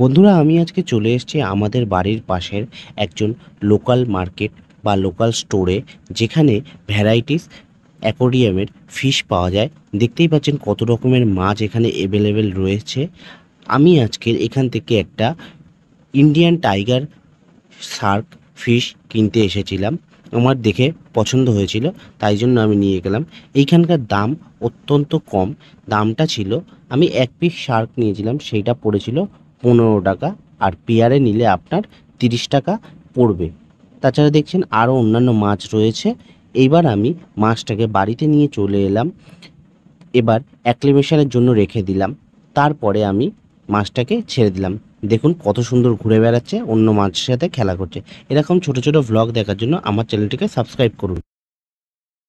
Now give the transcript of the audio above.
বন্ধুরা আমি আজকে চলে এসেছি আমাদের বাড়ির পাশের একজন লোকাল মার্কেট বা লোকাল স্টোরে যেখানে ভ্যারাইটিস অ্যাকোরিয়ামের ফিশ পাওয়া যায় দেখতেই পাচ্ছেন কত রকমের মাছ এখানে অ্যাভেলেবেল রয়েছে আমি আজকে এখান থেকে একটা ইন্ডিয়ান টাইগার শার্ক ফিশ কিনতে এসেছিলাম আমার দেখে পছন্দ হয়েছিল তাই জন্য আমি নিয়ে গেলাম এইখানকার দাম অত্যন্ত কম দামটা ছিল আমি এক পিস শার্ক নিয়েছিলাম সেইটা পড়েছিল পনেরো টাকা আর পেয়ারে নিলে আপনার তিরিশ টাকা পড়বে তাছাড়া দেখছেন আরও অন্যান্য মাছ রয়েছে এইবার আমি মাছটাকে বাড়িতে নিয়ে চলে এলাম এবার অ্যাক্লিমেশনের জন্য রেখে দিলাম তারপরে আমি মাছটাকে ছেড়ে দিলাম দেখুন কত সুন্দর ঘুরে বেড়াচ্ছে অন্য মাছের সাথে খেলা করছে এরকম ছোট ছোট ভ্লগ দেখার জন্য আমার চ্যানেলটিকে সাবস্ক্রাইব করুন